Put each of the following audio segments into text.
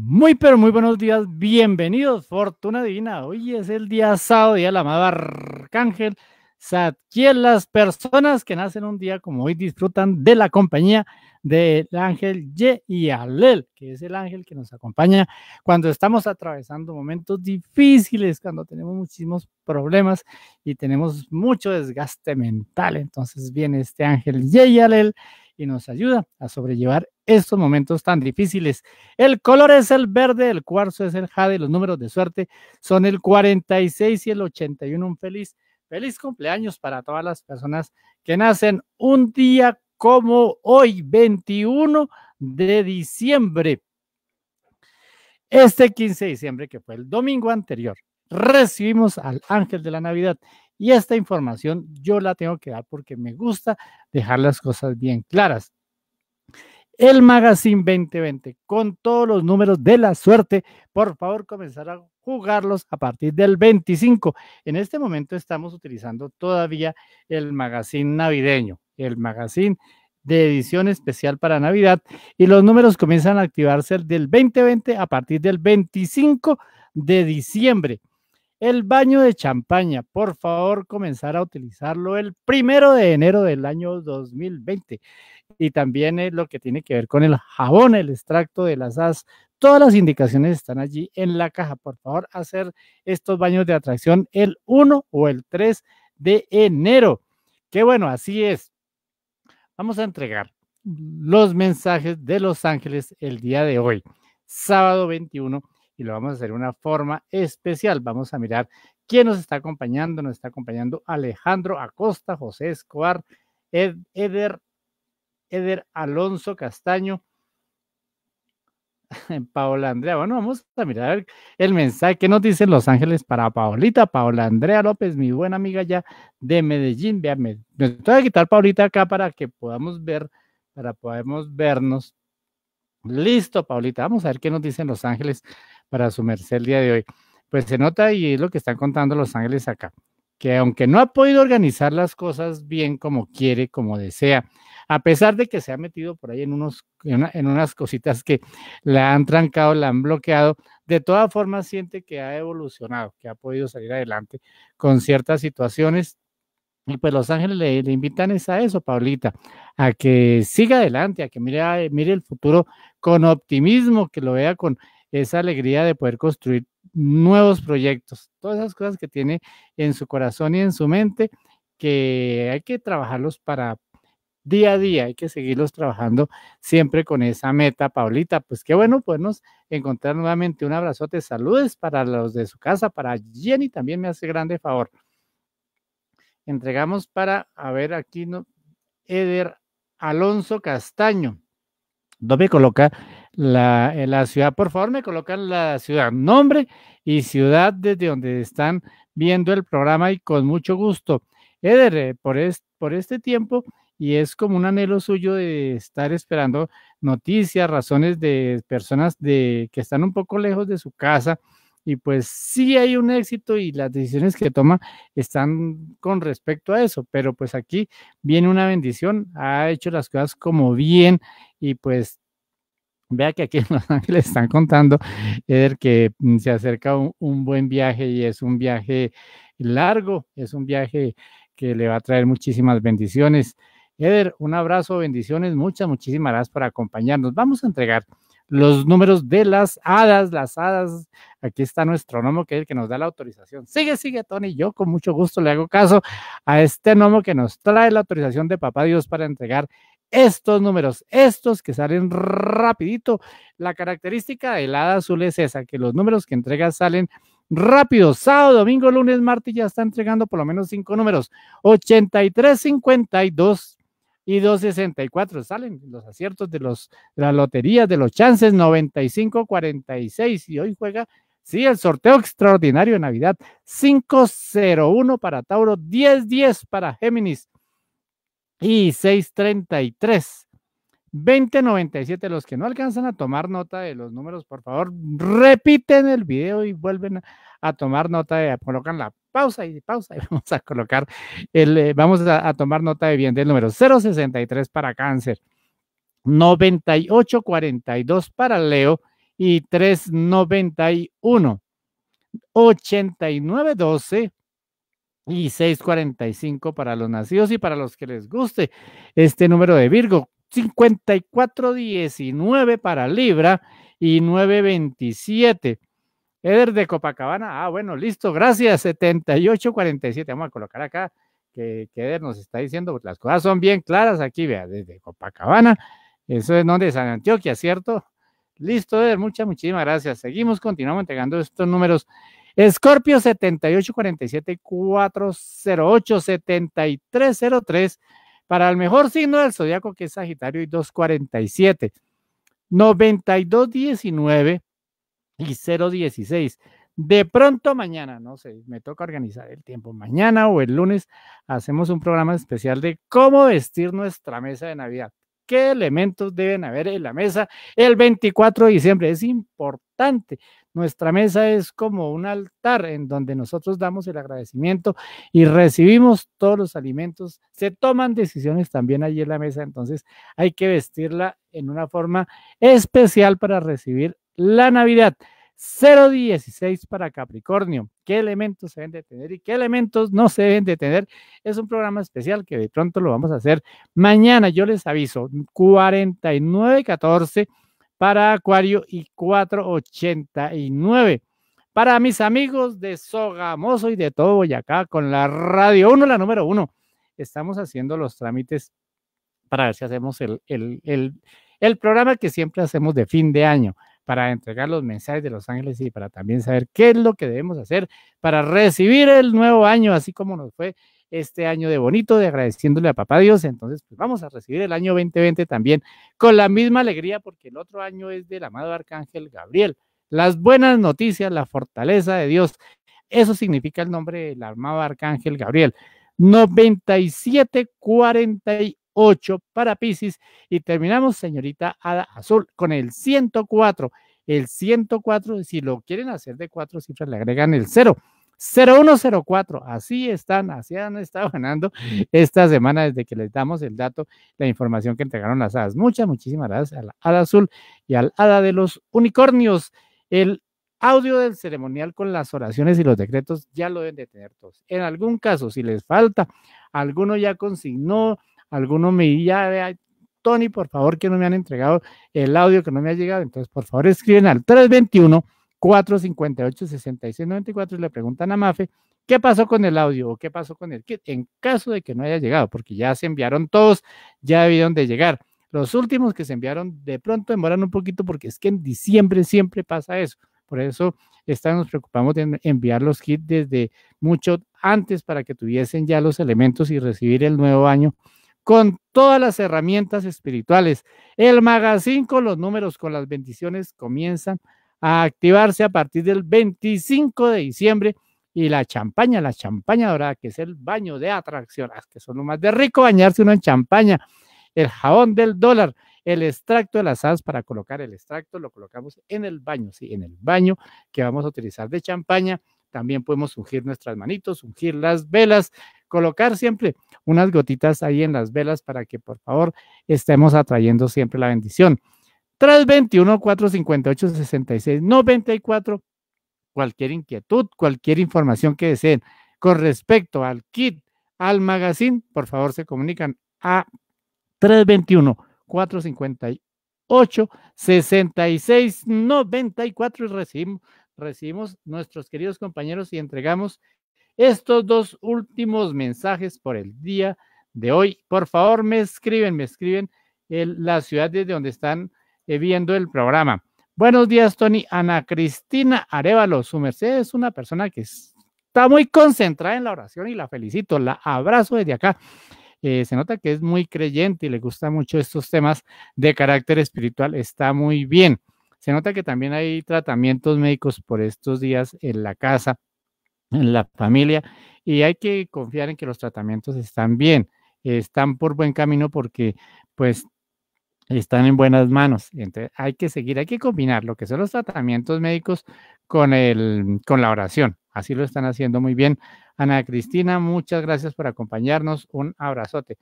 Muy, pero muy buenos días, bienvenidos, Fortuna Divina. Hoy es el día sábado, día del amado Arcángel Satquiel. Las personas que nacen un día como hoy disfrutan de la compañía del ángel Ye y Alel, que es el ángel que nos acompaña cuando estamos atravesando momentos difíciles, cuando tenemos muchísimos problemas y tenemos mucho desgaste mental. Entonces viene este ángel Ye y Alel y nos ayuda a sobrellevar estos momentos tan difíciles. El color es el verde, el cuarzo es el jade, los números de suerte son el 46 y el 81. Un feliz, feliz cumpleaños para todas las personas que nacen un día como hoy, 21 de diciembre. Este 15 de diciembre, que fue el domingo anterior, recibimos al ángel de la Navidad. Y esta información yo la tengo que dar porque me gusta dejar las cosas bien claras el Magazine 2020 con todos los números de la suerte. Por favor, comenzar a jugarlos a partir del 25. En este momento estamos utilizando todavía el Magazine navideño, el Magazine de edición especial para Navidad y los números comienzan a activarse del 2020 a partir del 25 de diciembre. El baño de champaña, por favor, comenzar a utilizarlo el primero de enero del año 2020 y también es lo que tiene que ver con el jabón, el extracto de las as. Todas las indicaciones están allí en la caja. Por favor, hacer estos baños de atracción el 1 o el 3 de enero. Qué bueno, así es. Vamos a entregar los mensajes de Los Ángeles el día de hoy, sábado 21, y lo vamos a hacer de una forma especial. Vamos a mirar quién nos está acompañando. Nos está acompañando Alejandro Acosta, José Escobar, Ed, Eder Eder Alonso Castaño, Paola Andrea. Bueno, vamos a mirar el mensaje que nos dicen Los Ángeles para Paolita, Paola Andrea López, mi buena amiga ya de Medellín. Véame, me voy a quitar Paolita acá para que podamos ver, para podamos vernos. Listo, Paolita, Vamos a ver qué nos dicen Los Ángeles para su merced el día de hoy. Pues se nota y es lo que están contando Los Ángeles acá, que aunque no ha podido organizar las cosas bien como quiere, como desea, a pesar de que se ha metido por ahí en, unos, en, unas cositas que la han trancado, la han bloqueado, de todas formas siente que ha evolucionado, que ha podido salir adelante con ciertas situaciones. Y pues Los Ángeles le, invitan a eso, Paulita, a que siga adelante, a que mire, mire el futuro con optimismo, que lo vea con esa alegría de poder construir nuevos proyectos, todas esas cosas que tiene en su corazón y en su mente, que hay que trabajarlos para día a día. Hay que seguirlos trabajando siempre con esa meta, Paulita. Pues qué bueno nos encontrar nuevamente. Un abrazote, saludes para los de su casa, para Jenny también me hace grande favor. Entregamos para, a ver, aquí no, Eder Alonso Castaño. ¿dónde coloca la, ciudad, por favor, me colocan la ciudad, nombre y ciudad desde donde están viendo el programa y con mucho gusto. Eder, eh, por, por este tiempo y es como un anhelo suyo de estar esperando noticias, razones de personas de, que están un poco lejos de su casa. Y pues sí hay un éxito y las decisiones que toma están con respecto a eso, pero pues aquí viene una bendición, ha hecho las cosas como bien y pues Vea que aquí en Los Ángeles están contando, Eder, que se acerca un, buen viaje y es un viaje largo, es un viaje que le va a traer muchísimas bendiciones. Eder, un abrazo, bendiciones, muchas, muchísimas gracias por acompañarnos. Vamos a entregar los números de las hadas, las hadas. Aquí está nuestro nomo que es el que nos da la autorización. Sigue, sigue, Tony. Yo con mucho gusto le hago caso a este nomo que nos trae la autorización de Papá Dios para entregar estos números, estos que salen rapidito. La característica del hada azul es esa, que los números que entrega salen rápido. Sábado, domingo, lunes, martes ya está entregando por lo menos cinco números. 83, y 264. Salen los aciertos de, los, de loterías, de los chances, 95-46. Y hoy juega, sí, el sorteo extraordinario de Navidad, 501 para Tauro, 10-10 para Géminis y 633. 2097, los que no alcanzan a tomar nota de los números, por favor, repiten el video y vuelven a tomar nota, de, colocan la pausa y pausa y vamos a colocar el, eh, vamos a, a tomar nota de bien del número 063 para cáncer, 9842 para Leo y 391, 8912 y 645 para los nacidos y para los que les guste este número de Virgo, 5419 para Libra y 927 Eder de Copacabana, ah, bueno, listo, gracias, 7847. Vamos a colocar acá que, Eder nos está diciendo, pues, las cosas son bien claras aquí, vea, desde Copacabana, eso es donde San Antioquia, ¿cierto? Listo, Eder, muchas, muchísimas gracias. Seguimos, continuamos entregando estos números. Escorpio 7847 408 7303 para el mejor signo del zodiaco que es Sagitario y 247 9219 y 016. De pronto mañana, no sé, me toca organizar el tiempo. Mañana o el lunes hacemos un programa especial de cómo vestir nuestra mesa de Navidad. ¿Qué elementos deben haber en la mesa el 24 de diciembre? Es importante. Nuestra mesa es como un altar en donde nosotros damos el agradecimiento y recibimos todos los alimentos. Se toman decisiones también allí en la mesa, entonces hay que vestirla en una forma especial para recibir la Navidad. 016 para Capricornio. ¿Qué elementos se deben de tener y qué elementos no se deben de tener? Es un programa especial que de pronto lo vamos a hacer mañana. Yo les aviso, 4914 para Acuario y 489 para mis amigos de Sogamoso y de todo Boyacá con la Radio 1, la número 1. Estamos haciendo los trámites para ver si hacemos el, el programa que siempre hacemos de fin de año para entregar los mensajes de los ángeles y para también saber qué es lo que debemos hacer para recibir el nuevo año, así como nos fue este año de bonito, de agradeciéndole a papá Dios. Entonces, pues vamos a recibir el año 2020 también con la misma alegría porque el otro año es del amado arcángel Gabriel. Las buenas noticias, la fortaleza de Dios. Eso significa el nombre del amado arcángel Gabriel. cuarenta 8 para Pisces. Y terminamos, señorita Hada Azul, con el 104. El 104, si lo quieren hacer de cuatro cifras, le agregan el 0. 0104. Así están, así han estado ganando esta semana desde que les damos el dato, la información que entregaron las hadas. Muchas, muchísimas gracias al hada azul y al hada de los unicornios. El audio del ceremonial con las oraciones y los decretos ya lo deben de tener todos. En algún caso, si les falta, alguno ya consignó, alguno me ya Tony, por favor, que no me han entregado el audio, que no me ha llegado. Entonces, por favor, escriben al 321-458-6694 y le preguntan a Mafe qué pasó con el audio o qué pasó con el kit en caso de que no haya llegado, porque ya se enviaron todos, ya debieron de llegar. Los últimos que se enviaron de pronto demoran un poquito porque es que en diciembre siempre pasa eso. Por eso nos preocupamos de enviar los kits desde mucho antes para que tuviesen ya los elementos y recibir el nuevo año con todas las herramientas espirituales. El magazín con los números, con las bendiciones, comienzan a activarse a partir del 25 de diciembre. Y la champaña, la champaña dorada, que es el baño de atracción, ah, que son lo más de rico bañarse uno en champaña, el jabón del dólar, el extracto de las asas para colocar el extracto, lo colocamos en el baño, sí, en el baño que vamos a utilizar de champaña. También podemos ungir nuestras manitos, ungir las velas, colocar siempre unas gotitas ahí en las velas para que por favor estemos atrayendo siempre la bendición. 321 458 6694 cualquier inquietud, cualquier información que deseen con respecto al kit, al magazine, por favor se comunican a 321-458-6694 y recibimos nuestros queridos compañeros y entregamos estos dos últimos mensajes por el día de hoy. Por favor, me escriben, me escriben en la ciudad desde donde están eh, viendo el programa. Buenos días, Tony. Ana Cristina Arevalo, su merced es una persona que está muy concentrada en la oración y la felicito. La abrazo desde acá. Eh, se nota que es muy creyente y le gustan mucho estos temas de carácter espiritual. Está muy bien. Se nota que también hay tratamientos médicos por estos días en la casa en la familia y hay que confiar en que los tratamientos están bien, están por buen camino porque pues están en buenas manos. Entonces hay que seguir, hay que combinar lo que son los tratamientos médicos con, el, con la oración. Así lo están haciendo muy bien. Ana Cristina, muchas gracias por acompañarnos. Un abrazote.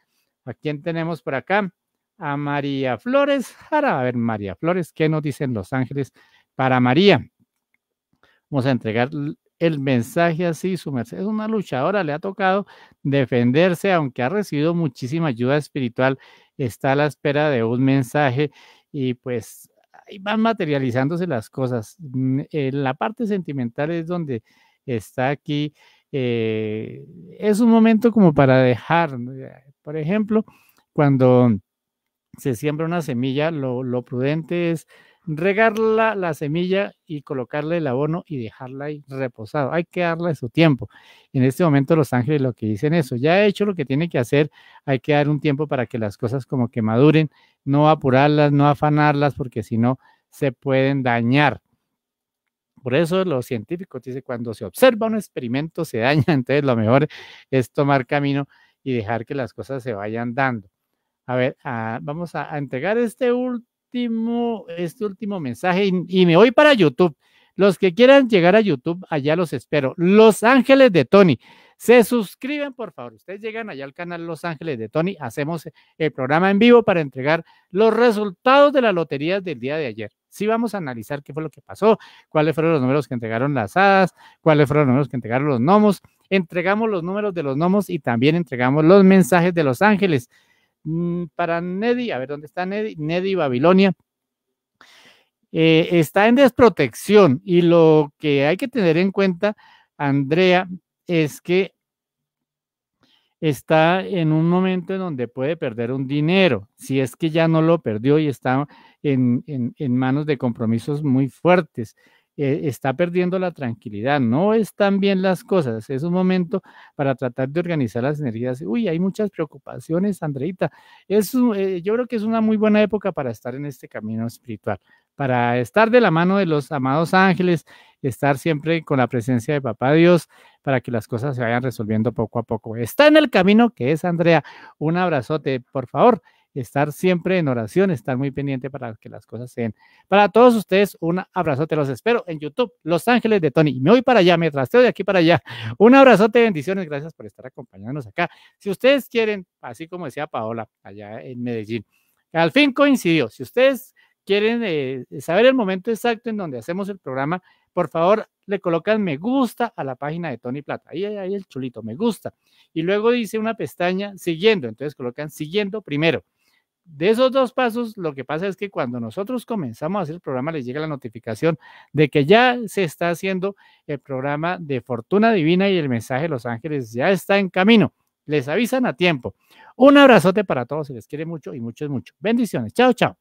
¿A quién tenemos por acá? A María Flores. A ver, María Flores, ¿qué nos dicen los ángeles para María? Vamos a entregar el mensaje así, su merced es una luchadora, le ha tocado defenderse, aunque ha recibido muchísima ayuda espiritual, está a la espera de un mensaje y pues van materializándose las cosas. Mm, en eh, la parte sentimental es donde está aquí. Eh, es un momento como para dejar, eh, por ejemplo, cuando se siembra una semilla, lo prudente es regarla la semilla y colocarle el abono y dejarla ahí reposado. Hay que darle su tiempo. En este momento los ángeles lo que dicen eso, ya ha hecho lo que tiene que hacer, hay que dar un tiempo para que las cosas como que maduren, no apurarlas, no afanarlas, porque si no se pueden dañar. Por eso los científicos dicen, cuando se observa un experimento se daña, entonces lo mejor es tomar camino y dejar que las cosas se vayan dando. A ver, ah, vamos a, a entregar este último último, este último mensaje y, me voy para YouTube. Los que quieran llegar a YouTube, allá los espero. Los Ángeles de Tony. Se suscriben, por favor. Ustedes llegan allá al canal Los Ángeles de Tony. Hacemos el programa en vivo para entregar los resultados de las loterías del día de ayer. Sí vamos a analizar qué fue lo que pasó, cuáles fueron los números que entregaron las hadas, cuáles fueron los números que entregaron los gnomos. Entregamos los números de los gnomos y también entregamos los mensajes de los ángeles. Mm, para Neddy, a ver dónde está Neddy, Neddy Babilonia. Eh, está en desprotección y lo que hay que tener en cuenta, Andrea, es que está en un momento en donde puede perder un dinero, si es que ya no lo perdió y está en, en manos de compromisos muy fuertes. Eh, está perdiendo la tranquilidad, no están bien las cosas, es un momento para tratar de organizar las energías. Uy, hay muchas preocupaciones, Andreita. Es, eh, yo creo que es una muy buena época para estar en este camino espiritual, para estar de la mano de los amados ángeles, estar siempre con la presencia de Papá Dios para que las cosas se vayan resolviendo poco a poco. Está en el camino que es Andrea. Un abrazote, por favor estar siempre en oración, estar muy pendiente para que las cosas sean Para todos ustedes, un abrazote, los espero en YouTube, Los Ángeles de Tony. me voy para allá, me trasteo de aquí para allá. Un abrazote, bendiciones, gracias por estar acompañándonos acá. Si ustedes quieren, así como decía Paola, allá en Medellín, al fin coincidió. Si ustedes quieren eh, saber el momento exacto en donde hacemos el programa, por favor, le colocan me gusta a la página de Tony Plata. Ahí ahí el chulito, me gusta. Y luego dice una pestaña siguiendo. Entonces colocan siguiendo primero de esos dos pasos, lo que pasa es que cuando nosotros comenzamos a hacer el programa, les llega la notificación de que ya se está haciendo el programa de Fortuna Divina y el mensaje de los ángeles ya está en camino. Les avisan a tiempo. Un abrazote para todos, se les quiere mucho y mucho es mucho. Bendiciones. Chao, chao.